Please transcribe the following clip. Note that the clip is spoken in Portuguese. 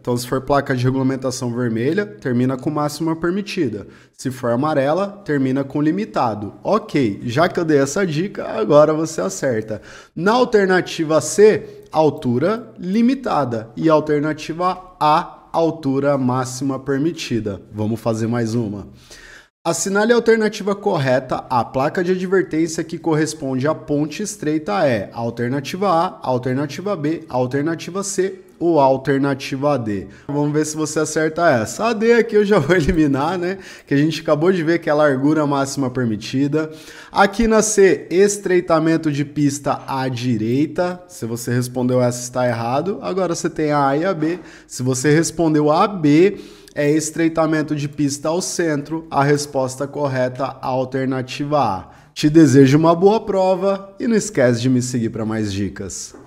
Então, se for placa de regulamentação vermelha, termina com máxima permitida. Se for amarela, termina com limitado. Ok, já que eu dei essa dica, agora você acerta. Na alternativa C, altura limitada. E alternativa A, altura máxima permitida. Vamos fazer mais uma. Assinale a alternativa correta à placa de advertência que corresponde à ponte estreita é alternativa A, alternativa B, alternativa C ou alternativa D? Vamos ver se você acerta essa. A D aqui eu já vou eliminar, né? Que a gente acabou de ver que é a largura máxima permitida. Aqui na C, estreitamento de pista à direita. Se você respondeu essa, está errado. Agora você tem a A e a B. Se você respondeu a B, é estreitamento de pista ao centro. A resposta correta, a alternativa A. Te desejo uma boa prova e não esquece de me seguir para mais dicas.